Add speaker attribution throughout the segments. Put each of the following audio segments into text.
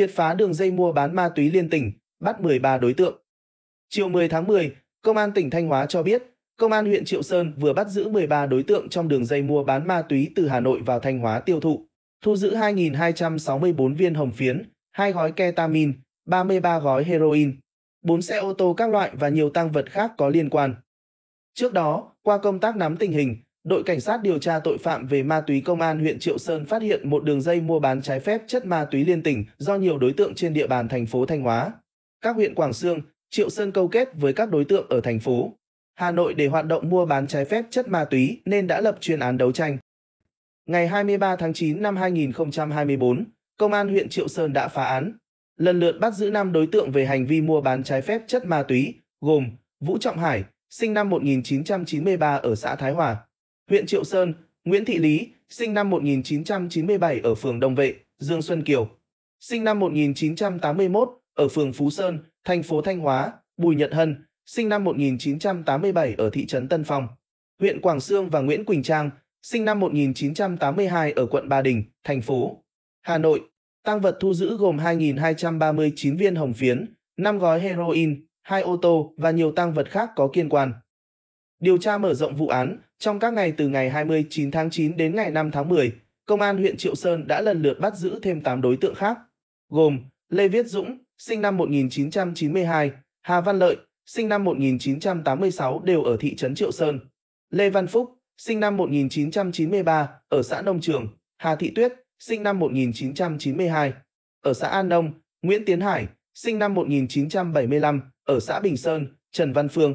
Speaker 1: triệt phá đường dây mua bán ma túy liên tỉnh, bắt 13 đối tượng. Chiều 10 tháng 10, Công an tỉnh Thanh Hóa cho biết, Công an huyện Triệu Sơn vừa bắt giữ 13 đối tượng trong đường dây mua bán ma túy từ Hà Nội vào Thanh Hóa tiêu thụ, thu giữ 2.264 viên hồng phiến, 2 gói ketamin, 33 gói heroin, 4 xe ô tô các loại và nhiều tăng vật khác có liên quan. Trước đó, qua công tác nắm tình hình, Đội cảnh sát điều tra tội phạm về ma túy công an huyện Triệu Sơn phát hiện một đường dây mua bán trái phép chất ma túy liên tỉnh do nhiều đối tượng trên địa bàn thành phố Thanh Hóa, các huyện Quảng Sương, Triệu Sơn câu kết với các đối tượng ở thành phố Hà Nội để hoạt động mua bán trái phép chất ma túy nên đã lập chuyên án đấu tranh. Ngày 23 tháng 9 năm 2024, Công an huyện Triệu Sơn đã phá án, lần lượt bắt giữ 5 đối tượng về hành vi mua bán trái phép chất ma túy, gồm Vũ Trọng Hải, sinh năm 1993 ở xã Thái Hòa, huyện Triệu Sơn, Nguyễn Thị Lý, sinh năm 1997 ở phường Đông Vệ, Dương Xuân Kiều, sinh năm 1981 ở phường Phú Sơn, thành phố Thanh Hóa, Bùi Nhật Hân, sinh năm 1987 ở thị trấn Tân Phong, huyện Quảng Sương và Nguyễn Quỳnh Trang, sinh năm 1982 ở quận Ba Đình, thành phố Hà Nội. Tăng vật thu giữ gồm 2.239 viên hồng phiến, 5 gói heroin, 2 ô tô và nhiều tăng vật khác có liên quan. Điều tra mở rộng vụ án, trong các ngày từ ngày 29 tháng 9 đến ngày 5 tháng 10, Công an huyện Triệu Sơn đã lần lượt bắt giữ thêm 8 đối tượng khác, gồm Lê Viết Dũng, sinh năm 1992, Hà Văn Lợi, sinh năm 1986 đều ở thị trấn Triệu Sơn, Lê Văn Phúc, sinh năm 1993, ở xã Nông Trường, Hà Thị Tuyết, sinh năm 1992, ở xã An Đông, Nguyễn Tiến Hải, sinh năm 1975, ở xã Bình Sơn, Trần Văn Phương,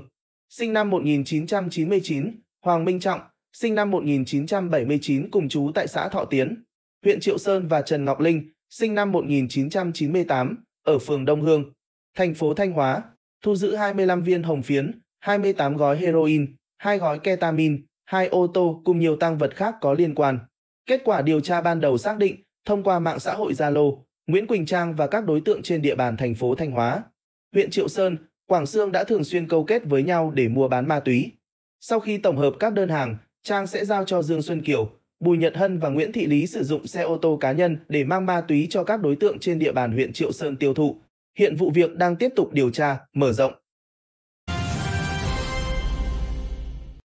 Speaker 1: sinh năm 1999, Hoàng Minh Trọng, sinh năm 1979 cùng chú tại xã Thọ Tiến, huyện Triệu Sơn và Trần Ngọc Linh, sinh năm 1998, ở phường Đông Hương, thành phố Thanh Hóa, thu giữ 25 viên hồng phiến, 28 gói heroin, 2 gói ketamin, 2 ô tô cùng nhiều tăng vật khác có liên quan. Kết quả điều tra ban đầu xác định, thông qua mạng xã hội Zalo, Nguyễn Quỳnh Trang và các đối tượng trên địa bàn thành phố Thanh Hóa, huyện Triệu Sơn Quảng Sương đã thường xuyên câu kết với nhau để mua bán ma túy. Sau khi tổng hợp các đơn hàng, Trang sẽ giao cho Dương Xuân Kiều, Bùi Nhật Hân và Nguyễn Thị Lý sử dụng xe ô tô cá nhân để mang ma túy cho các đối tượng trên địa bàn huyện Triệu Sơn tiêu thụ. Hiện vụ việc đang tiếp tục điều tra, mở rộng.